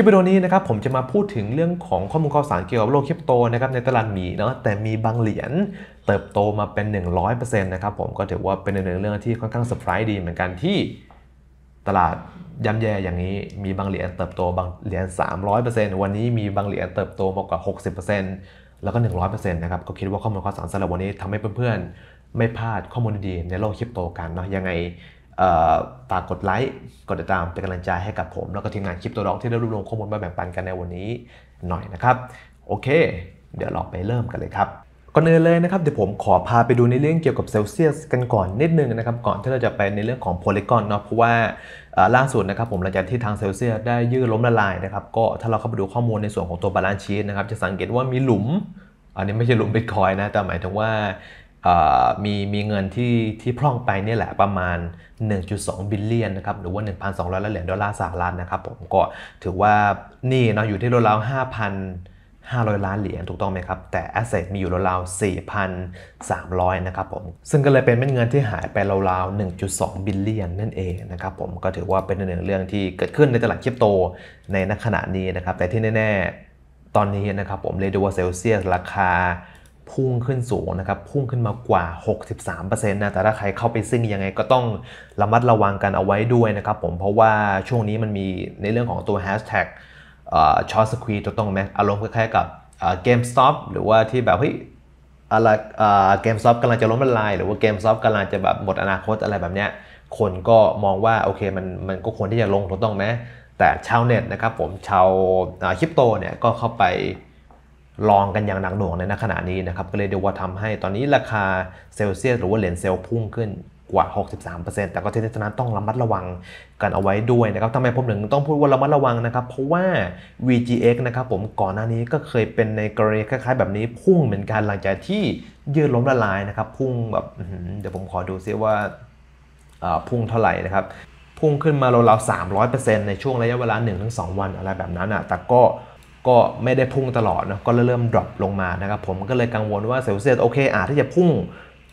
ลิปวิดีโอนี้นะครับผมจะมาพูดถึงเรื่องของข้อมูลข่าวสารเกี่ยวกับโลกคริปโตนะครับในตลาดหมีเนาะแต่มีบางเหรียญเติบโตมาเป็น 100%นะครับผมก็ถือว่าเป็นหนึ่งเรื่องที่ค่อนข้างเซอร์ไพรส์ดีเหมือนกันที่ ตลาดย่ำแย่อย่างนี้มีบางเหรียญเติบโตบางเหรียญ300%วันนี้มีบางเหรียญเติบโตมากกว่า 60%แล้วก็100%นะครับก็คิดว่าข้อมูลข่าวสารสำหรับวันนี้ทำให้เพื่อนๆไม่พลาดข้อมูลดีๆในโลกคริปโตกันเนาะยังไงฝากกดไลค์ กดติดตามเป็นกำลังใจให้กับผม แล้วก็ทีมงานคลิปตัวดอกที่ได้รวบรวมข้อมูลมาแบ่งปันกันในวันนี้หน่อยนะครับ โอเค เดี๋ยวเราไปเริ่มกันเลยครับก่อนอื่นเลยนะครับ เดี๋ยวผมขอพาไปดูในเรื่องเกี่ยวกับเซลเซียสกันก่อนนิดนึงนะครับ ก่อนที่เราจะไปในเรื่องของโพลีกอนเนาะเพราะว่าล่าสุดนะครับผมหลังจากที่ทางเซลเซียสได้ยืดล้มละลายนะครับ ก็ถ้าเราเข้าไปดูข้อมูลในส่วนของตัวบาลานซ์ชีตนะครับจะสังเกตว่ามีหลุม อันนี้ไม่ใช่หลุมบิตคอยนะ แต่หมายถึงว่ามีมีเงินที่ที่พร่องไปนี่แหละประมาณ 1.2 บิลเลียนนะครับหรือว่า 1,200 ล้านเหรียญดอลลาร์สหรัฐนะครับผมก็ถือว่านี่เนาะอยู่ที่ราวๆ 5,500 ล้านเหรียญถูกต้องไหมครับ แต่แอสเซทมีอยู่ราวๆ 4,300 นะครับผม ซึ่งก็เลยเป็นเม็ดเงินที่หายไปราวๆ 1.2 บิลเลียนนั่นเองนะครับผมก็ถือว่าเป็นหนึ่งเรื่องที่เกิดขึ้นในตลาดคริปโตในณขณะนี้นะครับแต่ที่แน่ๆ ตอนนี้นะครับผมเรดูว่าเซลเซียสราคาพุ่งขึ้นสูงนะครับพุ่งขึ้นมากว่า 63%นะแต่ถ้าใครเข้าไปซิ่งยังไงก็ต้องระมัดระวังกันเอาไว้ด้วยนะครับผมเพราะว่าช่วงนี้มันมีในเรื่องของตัวแฮชแท็กช็อตสควีตัวตรงไหมอารมณ์คล้ายๆกับเกมสต็อปหรือว่าที่แบบเฮ้ยอะไรเกมซอฟกำลังจะล้มละลายหรือว่าเกมซอฟกำลังจะแบบหมดอนาคตอะไรแบบเนี้ยคนก็มองว่าโอเคมันมันก็ควรที่จะลงถูกต้องไหมแต่ชาวเน็ตนะครับผมชาวคริปโตเนี่ยก็เข้าไปลองกันอย่างหนักหน่วงในขณะนี้นะครับก็เลยเดียวว่าทำให้ตอนนี้ราคาเซลเซียสหรือว่าเหรียญเซลพุ่งขึ้นกว่า 63%แต่ก็ที่นั้นต้องระมัดระวังกันเอาไว้ด้วยนะครับทำไมผมถึงต้องพูดว่าระมัดระวังนะครับเพราะว่า VGX นะครับผมก่อนหน้านี้ก็เคยเป็นในกรณีคล้ายๆ แบบนี้ พุ่งเหมือนกันหลังจากที่ยืดล้มละลายนะครับพุ่งแบบเดี๋ยวผมขอดูซิว่า พุ่งเท่าไหร่นะครับพุ่งขึ้นมาราวๆ300%ในช่วงระยะเวลา1-2วัน อะไรแบบนั้นอ่ะแต่ก็ก็ไม่ได้พุ่งตลอดนะก็เริ่มดรอปลงมานะครับ ผมก็เลยกังวลว่าเซลเซียสโอเคอาจที่จะพุ่ง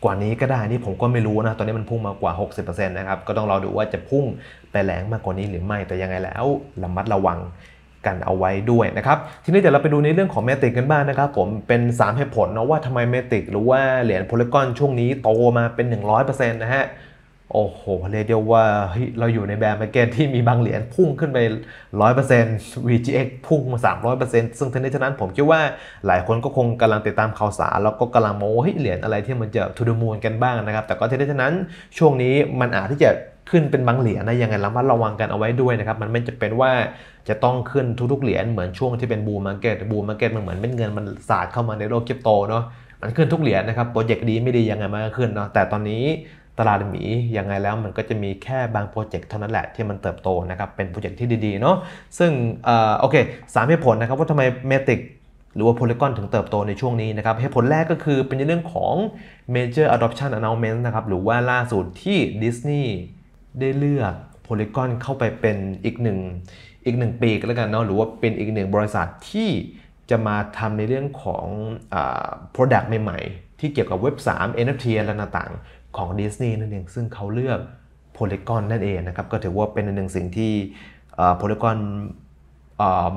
กว่านี้ก็ได้นี่ผมก็ไม่รู้นะ ตอนนี้มันพุ่งมากว่า 60%นะครับ ก็ต้องรอดูว่าจะพุ่งไปแรงมากกว่านี้หรือไม่แต่ยังไงแล้วระมัดระวังกันเอาไว้ด้วยนะครับทีนี้เดี๋ยวเราไปดูในเรื่องของเมติกกันบ้างนะครับ ผมเป็น3เหตุผลนะว่าทำไมเมติกหรือว่าเหรียญโพลิกอนช่วงนี้โตมาเป็น 100%นะฮะโอ้โหเรียกเดียวว่าเราอยู่ในแบรนด์มาร์เก็ตที่มีบางเหรียญพุ่งขึ้นไป 100% VGX พุ่งมา 300%ซึ่งทั้งนี้ทั้งนั้นผมคิดว่าหลายคนก็คงกำลังติดตามข่าวสารแล้วก็กำลังมองว่าเหรียญอะไรที่มันจะทุดมูลกันบ้างนะครับ แต่ก็ทั้งนี้ทั้งนั้นช่วงนี้มันอาจที่จะขึ้นเป็นบางเหรียญนะยังไงระมัดระวังกันเอาไว้ด้วยนะครับ มันไม่จะเป็นว่าจะต้องขึ้นทุกๆเหรียญเหมือนช่วงที่เป็นบูมมาร์เก็ตบูมมาร์เก็ตมันเหมือนเป็นเงินมันสาดเข้ามาในโลกคริปโตเนาะมันขึ้นทุกเหรียญนะครับโปรเจกต์ดีไม่ดียังไงมันก็ขึ้นเนาะแต่ตอนนี้ตลาดหมียังไงแล้วมันก็จะมีแค่บางโปรเจกต์เท่านั้นแหละที่มันเติบโตนะครับเป็นโปรเจกต์ที่ดีๆเนาะซึ่งอโอเคสามเหตุผลนะครับว่าทำไมเมติกหรือว่าโพลีกอนถึงเติบโตในช่วงนี้นะครับเหตุผลแรกก็คือเป็นเรื่องของ Major Adoption Announcement นะครับหรือว่าล่าสุดที่ดิสนีย์ได้เลือกโพลีกอนเข้าไปเป็นอีกหนึ่งอีกหนึ่งปีกแล้วกันเนาะหรือว่าเป็นอีกหนึ่งบริษัทที่จะมาทำในเรื่องของอ Product ใหม่ๆที่เกี่ยวกับเว็บ 3 NFT และต่างๆของดิสนีย์นั่นเองซึ่งเขาเลือกโพลีกอนนั่นเองนะครับก็ถือว่าเป็นหนึ่งสิ่งที่โพลีกอน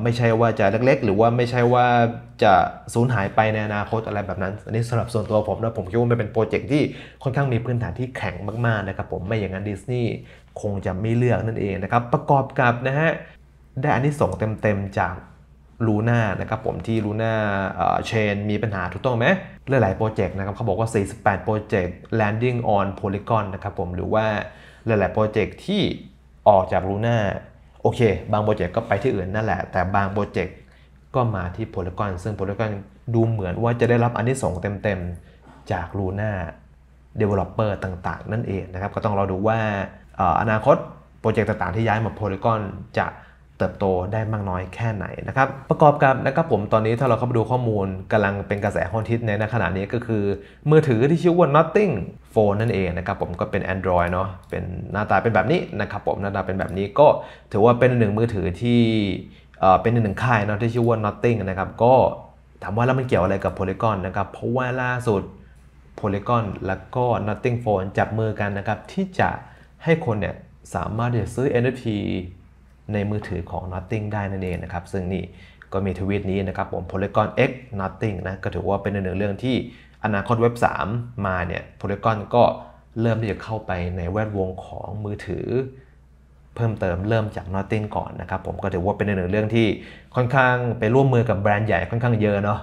ไม่ใช่ว่าจะเล็กๆ หรือว่าไม่ใช่ว่าจะสูญหายไปในอนาคตอะไรแบบนั้น อันนี้สำหรับส่วนตัวผมนะผมคิดว่ามันเป็นโปรเจกต์ที่ค่อนข้างมีพื้นฐานที่แข็งมากๆนะครับผมไม่อย่างนั้นดิสนีย์คงจะไม่เลือกนั่นเองนะครับประกอบกับนะฮะได้อันนี้ส่งเต็มๆจากลูน่านะครับผมที่ลูน่าเชนมีปัญหาถูกต้องไหมหลายๆโปรเจกต์นะครับเขาบอกว่า 48 โปรเจกต์ landing on polygon นะครับผมหรือว่าหลายๆโปรเจกต์ที่ออกจากลูน่าโอเคบางโปรเจกต์ก็ไปที่อื่นนั่นแหละ แต่บางโปรเจกต์ก็มาที่โพลีกอนซึ่งโพลีกอนดูเหมือนว่าจะได้รับอันที่สองเต็มๆ จากลูน่าเดเวลลอปเปอร์ต่างๆ นั่นเองนะครับก็ต้องรอดูว่าอนาคตโปรเจกต์ต่างๆ ที่ย้ายมาโพลีกอนจะเติบโตได้มากน้อยแค่ไหนนะครับ ประกอบกับนะครับผมตอนนี้ถ้าเราเข้าไปดูข้อมูลกำลังเป็นกระแสฮอตทิตในขณะนี้ก็คือมือถือที่ชื่อว่า Nothing Phone นั่นเองนะครับผมก็เป็น Android เนาะเป็นหน้าตาเป็นแบบนี้นะครับผมหน้าตาเป็นแบบนี้ก็ถือว่าเป็นหนึ่งมือถือที่เป็นหนึ่งค่ายเนาะที่ชื่อว่า Nothing นะครับก็ถามว่าแล้วมันเกี่ยวอะไรกับ Polygon นะครับเพราะว่าล่าสุด Polygon แล้วก็ Nothing Phone จับมือกันนะครับที่จะให้คนเนี่ยสามารถจะซื้อ NFT ในมือถือของ Nothing ได้นั่นเองนะครับซึ่งนี่ก็มีทวีตนี้นะครับผม Polygon X Nothing นะก็ถือว่าเป็นหนึ่งเรื่องที่อนาคตเว็บ3มาเนี่ย Polygon ก็เริ่มที่จะเข้าไปในแวดวงของมือถือ เพิ่มเติมเริ่มจาก Nothing ก่อนนะครับ ผมก็ถือว่าเป็นหนึ่งเรื่องที่ค่อนข้างไปร่วมมือกับแบรนด์ใหญ่ค่อนข้างเยอะเนาะ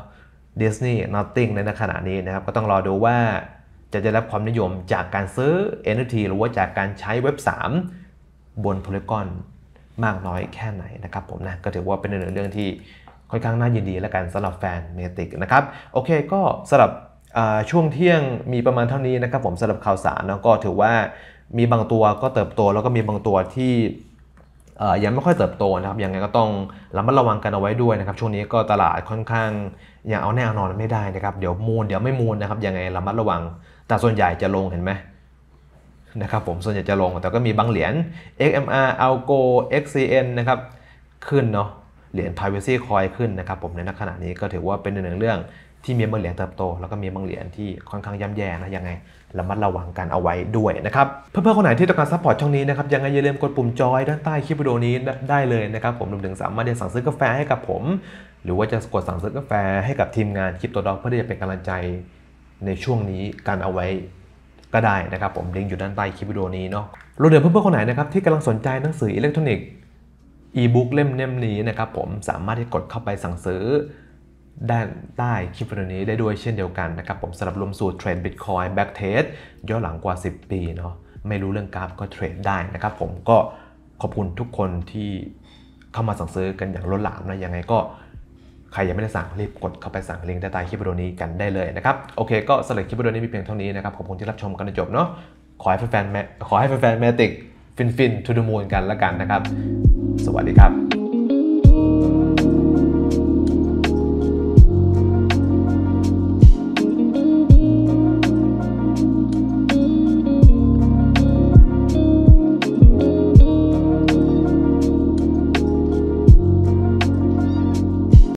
ดิสนีย์นอตติงในขณะนี้นะครับก็ต้องรอดูว่าจะได้รับความนิยมจากการซื้อ NFT หรือว่าจากการใช้เว็บ3บน Polygon มากน้อยแค่ไหนนะครับผมนะก็ถือว่าเป็นเรื่องที่ค่อนข้างน่ายินดีแล้วกันสำหรับแฟนเมติกนะครับโอเคก็สำหรับช่วงเที่ยงมีประมาณเท่านี้นะครับผมสำหรับข่าวสารนะก็ถือว่ามีบางตัวก็เติบโตแล้วก็มีบางตัวที่ยังไม่ค่อยเติบโตนะครับยังไงก็ต้องระมัดระวังกันเอาไว้ด้วยนะครับช่วงนี้ก็ตลาดค่อนข้างยังเอาแน่เอานอนไม่ได้นะครับเดี๋ยวมูลเดี๋ยวไม่มูลนะครับยังไงระมัดระวังแต่ส่วนใหญ่จะลงเห็นไหมนะครับผมส่วนใหญ่จะลงแต่ก็มีบางเหรียญ XMR Algo XCN นะครับขึ้นเนาะเหรียญ Privacy Coin ขึ้นนะครับผมในขณะนี้ก็ถือว่าเป็นหนึ่งเรื่องที่มีบางเหรียญเติบโต แล้วก็มีบางเหรียญที่ค่อนข้างย่ำแย่นะยังไงระมัดระวังกันเอาไว้ด้วยนะครับเพื่อนๆคนไหนที่ต้องการซัพพอร์ตช่องนี้นะครับยังไงอย่าลืมกดปุ่มจอยด้านใต้คลิปวิดีโอนี้ได้เลยนะครับผมรวมถึงสามารถสั่งซื้อกาแฟให้กับผม หรือว่าจะกดสั่งซื้อกาแฟ ให้กับทีมงานคลิปตัวดอกเพื่อที่จะเป็นกำลังใจในช่วงนี้กันเอาไว้ก็ได้นะครับผมลิงก์อยู่ด้านใต้คลิปวิดีโอนี้เนาะรวมถึงเพื่อนๆคนไหนนะครับที่กำลังสนใจหนังสืออิเล็กทรอนิกส์อีบุ๊กเล่มเล่มนี้นะครับผมสามารถที่กดเข้าไปสั่งซื้อด้านใต้คลิปวิดีโอนี้ได้ด้วยเช่นเดียวกันนะครับผมสำหรับรวมสูตรเทรดบิตคอยน์แบ็กเทสย้อนหลังกว่า 10 ปีเนาะไม่รู้เรื่องกราฟก็เทรดได้นะครับผมก็ขอบคุณทุกคนที่เข้ามาสั่งซื้อกันอย่างล้นหลามนะยังไงก็ใครยังไม่ได้สั่ง รีบกดเข้าไปสั่งลิงก์ใต้คลิปวิดีโอนี้กันได้เลยนะครับ โอเค ก็สำหรับคลิปวิดีโอนี้มีเพียงเท่านี้นะครับขอบคุณที่รับชมกันจนจบเนาะขอให้แฟนๆขอให้แฟนๆแมติก ฟินฟินทูดูมูนกันละกันนะครับ สวัสดีครับ